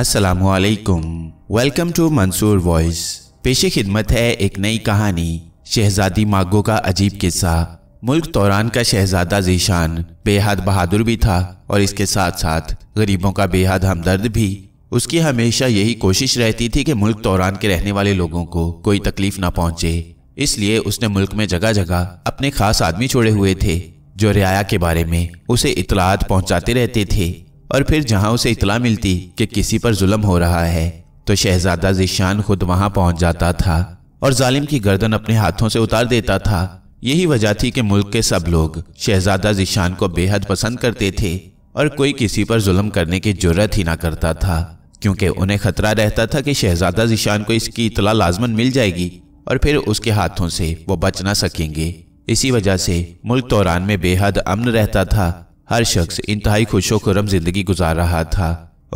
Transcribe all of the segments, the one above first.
असलकुम welcome to Mansoor voice पेशे खिदमत है एक नई कहानी शहजादी मागो का अजीब किस्सा मुल्क तौरान का शहजादा जीशान बेहद बहादुर भी था और इसके साथ साथ गरीबों का बेहद हमदर्द भी उसकी हमेशा यही कोशिश रहती थी कि मुल्क तौरान के रहने वाले लोगों को कोई तकलीफ ना पहुंचे इसलिए उसने मुल्क में जगह जगह अपने खास आदमी छोड़े हुए थे जो रियाया के बारे में उसे इतलात पहुंचाते रहते थे और फिर जहां उसे इतला मिलती कि किसी पर जुल्म हो रहा है तो शहजादा जीशान खुद वहां पहुंच जाता था और जालिम की गर्दन अपने हाथों से उतार देता था यही वजह थी कि मुल्क के सब लोग शहजादा जिशान को बेहद पसंद करते थे और कोई किसी पर जुल्म करने की जरूरत ही ना करता था क्योंकि उन्हें खतरा रहता था कि शहजादा ज़िशान को इसकी इतला लाजमन मिल जाएगी और फिर उसके हाथों से वो बच ना सकेंगे इसी वजह से मुल्क दौरान में बेहद अमन रहता था हर शख्स इंतहाई खुश होकरम जिंदगी गुजार रहा था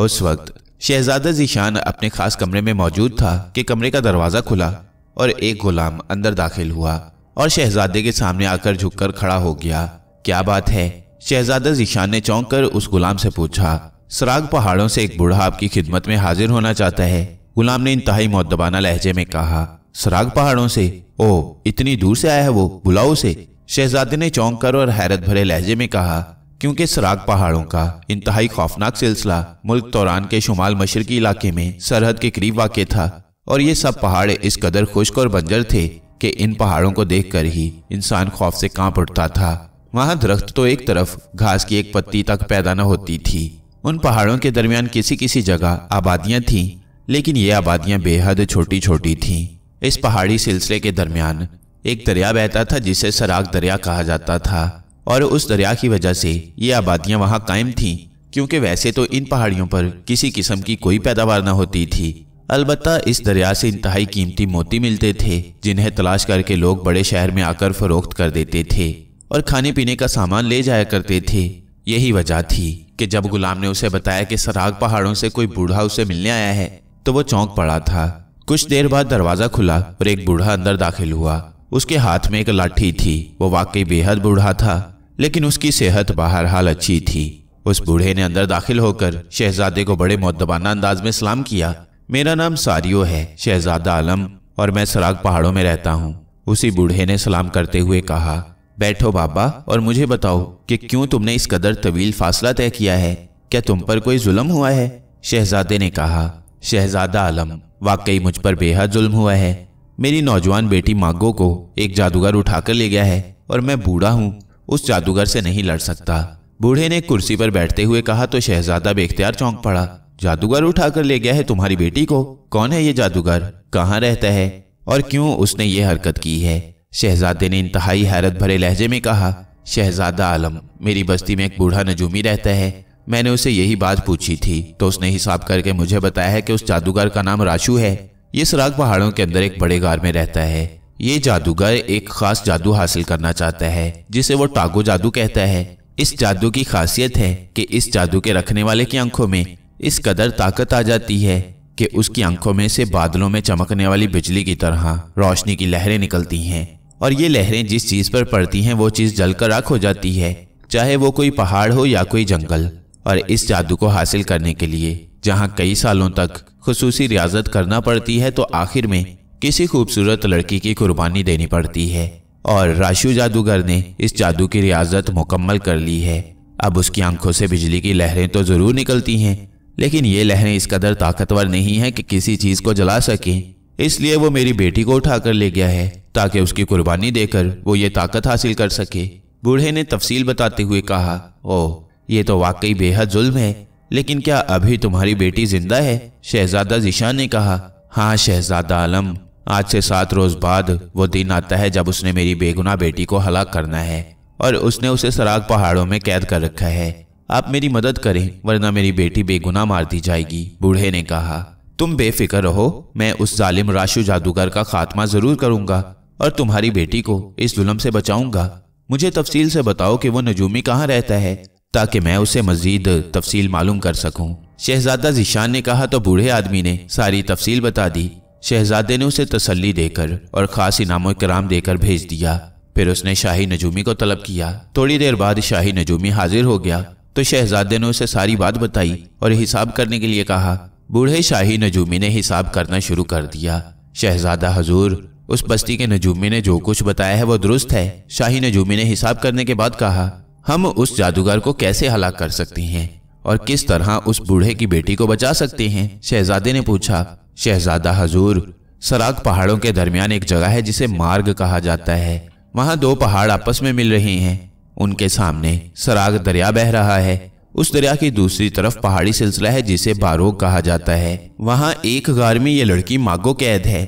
उस वक्त शहजादा जीशान अपने खास कमरे में मौजूद था कि कमरे का दरवाज़ा खुला और एक गुलाम अंदर दाखिल हुआ और शहजादे के सामने आकर झुककर खड़ा हो गया क्या बात है शहजादा जीशान ने चौंक कर उस गुलाम से पूछा सराग पहाड़ों से एक बूढ़ा आपकी खिदमत में हाजिर होना चाहता है गुलाम ने इंतहाई मोदबाना लहजे में कहा सराग पहाड़ों से ओ इतनी दूर से आया है वो बुलाओ से शहजादे ने चौंक कर और हैरत भरे लहजे में कहा क्योंकि सराग पहाड़ों का इंतहाई खौफनाक सिलसिला मुल्क तौरान के शुमाल मशरकी इलाके में सरहद के करीब वाक़ था और ये सब पहाड़ इस कदर खुश्क और बंजर थे कि इन पहाड़ों को देखकर ही इंसान खौफ से कांप उठता था वहाँ दरख्त तो एक तरफ घास की एक पत्ती तक पैदा न होती थी उन पहाड़ों के दरमियान किसी किसी जगह आबादियाँ थीं लेकिन ये आबादियाँ बेहद छोटी छोटी थीं इस पहाड़ी सिलसिले के दरमियान एक दरिया बहता था जिसे सराग दरिया कहा जाता था और उस दरिया की वजह से ये आबादियाँ वहाँ कायम थीं क्योंकि वैसे तो इन पहाड़ियों पर किसी किस्म की कोई पैदावार न होती थी अलबत् इस दरिया से इंतहाई कीमती मोती मिलते थे जिन्हें तलाश करके लोग बड़े शहर में आकर फरोख्त कर देते थे और खाने पीने का सामान ले जाया करते थे यही वजह थी कि जब गुलाम ने उसे बताया कि सराग पहाड़ों से कोई बूढ़ा उसे मिलने आया है तो वो चौंक पड़ा था कुछ देर बाद दरवाजा खुला और एक बूढ़ा अंदर दाखिल हुआ उसके हाथ में एक लाठी थी वो वाकई बेहद बूढ़ा था लेकिन उसकी सेहत बहरहाल अच्छी थी उस बूढ़े ने अंदर दाखिल होकर शहजादे को बड़े मुद्दबाना अंदाज में सलाम किया मेरा नाम सारियो है शहजादा आलम और मैं सराग पहाड़ों में रहता हूँ उसी बूढ़े ने सलाम करते हुए कहा बैठो बाबा और मुझे बताओ कि क्यों तुमने इस कदर तवील फासला तय किया है क्या तुम पर कोई जुल्म हुआ है शहजादे ने कहा शहजादा आलम वाकई मुझ पर बेहद जुल्म हुआ है मेरी नौजवान बेटी मागो को एक जादूगर उठाकर ले गया है और मैं बूढ़ा हूँ उस जादूगर से नहीं लड़ सकता बूढ़े ने कुर्सी पर बैठते हुए कहा तो शहजादा बेख्तियार चौंक पड़ा जादूगर उठाकर ले गया है तुम्हारी बेटी को कौन है ये जादूगर कहाँ रहता है और क्यों उसने ये हरकत की है शहजादे ने इंतहाई हैरत भरे लहजे में कहा शहजादा आलम मेरी बस्ती में एक बूढ़ा नजूमी रहता है मैंने उसे यही बात पूछी थी तो उसने हिसाब करके मुझे बताया है कि उस जादूगर का नाम राशू है ये सराग पहाड़ों के अंदर एक बड़े गार में रहता है ये जादूगर एक खास जादू हासिल करना चाहता है जिसे वो टागो जादू कहता है इस जादू की खासियत है कि इस जादू के रखने वाले की आंखों में इस कदर ताकत आ जाती है कि उसकी आंखों में से बादलों में चमकने वाली बिजली की तरह रोशनी की लहरें निकलती हैं और ये लहरें जिस चीज पर पड़ती हैं वो चीज जलकर राख हो जाती है चाहे वो कोई पहाड़ हो या कोई जंगल और इस जादू को हासिल करने के लिए जहाँ कई सालों तक खसूसी रियाजत करना पड़ती है तो आखिर में किसी खूबसूरत लड़की की कुर्बानी देनी पड़ती है और राशु जादूगर ने इस जादू की रियाजत मुकम्मल कर ली है अब उसकी आंखों से बिजली की लहरें तो ज़रूर निकलती हैं लेकिन ये लहरें इस कदर ताकतवर नहीं है कि किसी चीज़ को जला सकें इसलिए वो मेरी बेटी को उठाकर ले गया है ताकि उसकी कुर्बानी देकर वो ये ताकत हासिल कर सके बूढ़े ने तफसील बताते हुए कहा ओह ये तो वाकई बेहद जुल्म है लेकिन क्या अभी तुम्हारी बेटी जिंदा है शहजादा जिशा ने कहा हाँ शहजादा आलम आज से सात रोज बाद वो दिन आता है जब उसने मेरी बेगुना बेटी को हलाक करना है और उसने उसे सराग पहाड़ों में कैद कर रखा है आप मेरी मदद करें वरना मेरी बेटी बेगुना मार दी जाएगी बूढ़े ने कहा तुम बेफिक्र रहो मैं उस जालिम राशु जादूगर का खात्मा जरूर करूंगा और तुम्हारी बेटी को इस जुलम से बचाऊंगा मुझे तफसील से बताओ कि वो नजूमी कहाँ रहता है ताकि मैं उसे मजीद तफसील मालूम कर सकूं। शहजादा जिशान ने कहा तो बूढ़े आदमी ने सारी तफसील बता दी शहजादे ने उसे तसल्ली देकर और ख़ास इनाम कराम देकर भेज दिया फिर उसने शाही नजूमी को तलब किया थोड़ी देर बाद शाही नजूमी हाजिर हो गया तो शहजादे ने उसे सारी बात बताई और हिसाब करने के लिए कहा बूढ़े शाही नजूमी ने हिसाब करना शुरू कर दिया शहजादा हजूर उस बस्ती के नजूमी ने जो कुछ बताया है वो दुरुस्त है शाही नजूमी ने हिसाब करने के बाद कहा हम उस जादूगर को कैसे हलाक कर सकते हैं और किस तरह उस बूढ़े की बेटी को बचा सकते हैं शहजादे ने पूछा शहजादा हजूर सराग पहाड़ों के दरमियान एक जगह है जिसे मार्ग कहा जाता है वहाँ दो पहाड़ आपस में मिल रहे हैं उनके सामने सराग दरिया बह रहा है उस दरिया की दूसरी तरफ पहाड़ी सिलसिला है जिसे बारोग कहा जाता है वहाँ एक गार में ये लड़की मागो कैद है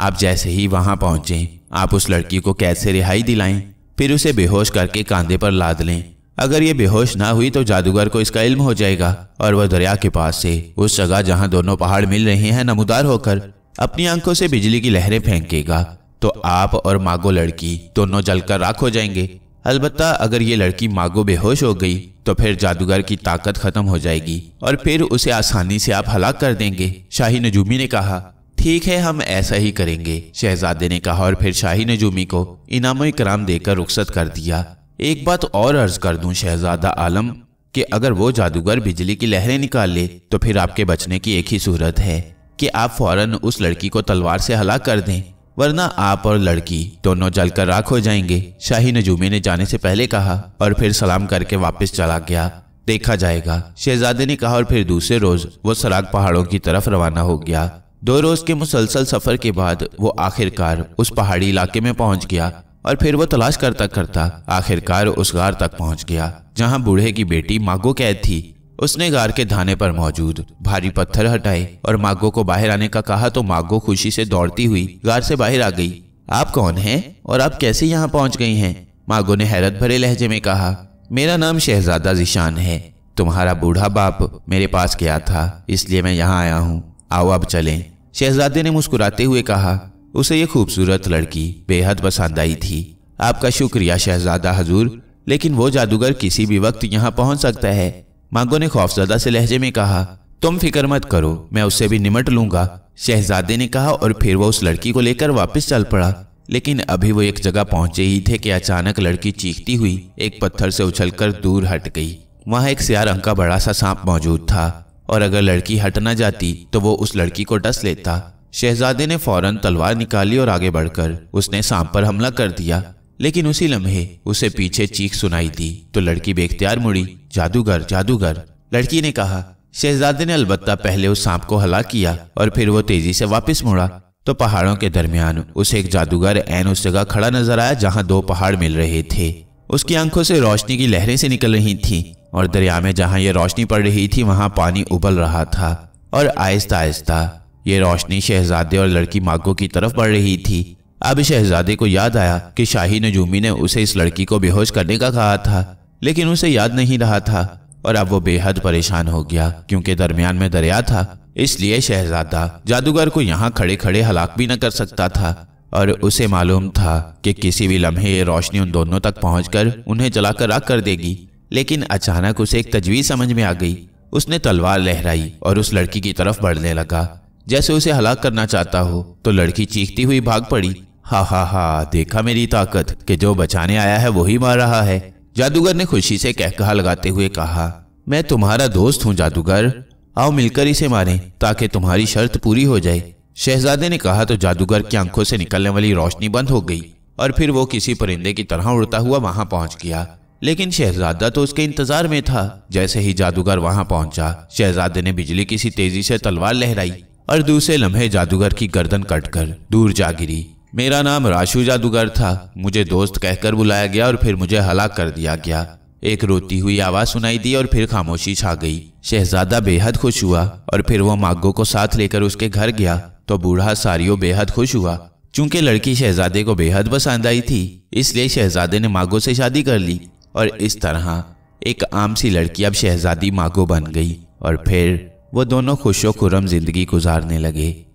आप जैसे ही वहाँ पहुंचे आप उस लड़की को कैद से रिहाई दिलाएं फिर उसे बेहोश करके कांधे पर लाद लें अगर ये बेहोश ना हुई तो जादूगर को इसका इल्म हो जाएगा और वह दरिया के पास से उस जगह जहाँ दोनों पहाड़ मिल रहे हैं नमोदार होकर अपनी आंखों से बिजली की लहरें फेंकेगा तो आप और मागो लड़की दोनों जलकर राख हो जाएंगे अलबत्ता अगर ये लड़की मागो बेहोश हो गई तो फिर जादूगर की ताकत खत्म हो जाएगी और फिर उसे आसानी से आप हलाक कर देंगे शाही नजूमी ने कहा ठीक है हम ऐसा ही करेंगे शहजादे ने कहा और फिर शाही नजूमी को इनामो कराम देकर रुख्सत कर दिया एक बात और अर्ज कर दूं शहजादा आलम कि अगर वो जादूगर बिजली की लहरें निकाल ले तो फिर आपके बचने की एक ही सूरत है कि आप फौरन उस लड़की को तलवार से हला कर दें वरना आप और लड़की दोनों जलकर राख हो जाएंगे शाही नजूमे ने जाने से पहले कहा और फिर सलाम करके वापस चला गया देखा जाएगा शहजादे ने कहा और फिर दूसरे रोज वो सराग पहाड़ों की तरफ रवाना हो गया दो रोज के मुसलसल सफर के बाद वो आखिरकार उस पहाड़ी इलाके में पहुंच गया और फिर वो तलाश करता करता आखिरकार उस गार तक पहुंच गया जहां बूढ़े की बेटी मागो कैद थी उसने गार के धाने पर मौजूद भारी पत्थर हटाए और मागो को बाहर आने का कहा तो मागो खुशी से दौड़ती हुई गार से बाहर आ गई आप कौन हैं और आप कैसे यहाँ पहुँच गई हैं मागो ने हैरत भरे लहजे में कहा मेरा नाम शहजादा जिशान है तुम्हारा बूढ़ा बाप मेरे पास गया था इसलिए मैं यहाँ आया हूँ आओ अब चले शहजादे ने मुस्कुराते हुए कहा उसे ये खूबसूरत लड़की बेहद पसंद आई थी आपका शुक्रिया शहजादा हजूर लेकिन वो जादूगर किसी भी वक्त यहाँ पहुँच सकता है मांगो ने खौफजादा से लहजे में कहा तुम फिक्र मत करो मैं उससे भी निमट लूंगा शहजादे ने कहा और फिर वो उस लड़की को लेकर वापस चल पड़ा लेकिन अभी वो एक जगह पहुंचे ही थे कि अचानक लड़की चीखती हुई एक पत्थर से उछलकर दूर हट गई वहाँ एक सिया रंग का बड़ा सा सांप मौजूद था और अगर लड़की हट ना जाती तो वो उस लड़की को डस लेता शहजादे ने फौरन तलवार निकाली और आगे बढ़कर उसने सांप पर हमला कर दिया लेकिन उसी लम्हे उसे पीछे चीख सुनाई दी तो लड़की बेख्तियार मुड़ी जादूगर जादूगर लड़की ने कहा शहजादे ने अलबत्ता पहले उस सांप को हला किया और फिर वो तेजी से वापस मुड़ा तो पहाड़ों के दरमियान उसे एक जादूगर एन उस जगह खड़ा नजर आया जहाँ दो पहाड़ मिल रहे थे उसकी आंखों से रोशनी की लहरें से निकल रही थी और दरिया में जहाँ ये रोशनी पड़ रही थी वहाँ पानी उबल रहा था और आहिस्ता आहिस्ता ये रोशनी शहजादे और लड़की मागो की तरफ बढ़ रही थी अब शहजादे को याद आया कि शाही नजूमी ने उसे इस लड़की को बेहोश करने का कहा था लेकिन उसे याद नहीं रहा था और अब वो बेहद परेशान हो गया क्योंकि दरमियान में दरिया था इसलिए शहजादा जादूगर को यहाँ खड़े खड़े हलाक भी न कर सकता था और उसे मालूम था कि किसी भी लम्हे ये रोशनी उन दोनों तक पहुंचकर उन्हें जलाकर राख कर देगी लेकिन अचानक उसे एक तजवीज समझ में आ गई उसने तलवार लहराई और उस लड़की की तरफ बढ़ने लगा जैसे उसे हलाक करना चाहता हो तो लड़की चीखती हुई भाग पड़ी हा हा हा देखा मेरी ताकत कि जो बचाने आया है वही मार रहा है जादूगर ने खुशी से कहकहा लगाते हुए कहा मैं तुम्हारा दोस्त हूँ जादूगर आओ मिलकर इसे मारें ताकि तुम्हारी शर्त पूरी हो जाए शहजादे ने कहा तो जादूगर की आंखों से निकलने वाली रोशनी बंद हो गई और फिर वो किसी परिंदे की तरह उड़ता हुआ वहां पहुंच गया लेकिन शहजादा तो उसके इंतजार में था जैसे ही जादूगर वहां पहुंचा शहजादे ने बिजली किसी तेजी से तलवार लहराई और दूसरे लम्हे जादूगर की गर्दन कटकर दूर जा गिरी मेरा नाम राशु जादूगर था मुझे दोस्त कहकर बुलाया गया और फिर मुझे हलाक कर दिया गया एक रोती हुई आवाज सुनाई दी और फिर खामोशी छा गई शहजादा बेहद खुश हुआ और फिर वो मागो को साथ लेकर उसके घर गया तो बूढ़ा सारियो बेहद खुश हुआ चूंकि लड़की शहजादे को बेहद पसंद आई थी इसलिए शहजादे ने मागो से शादी कर ली और इस तरह एक आम सी लड़की अब शहजादी मागो बन गई और फिर वो दोनों खुशोखुरम खुरम जिंदगी गुजारने लगे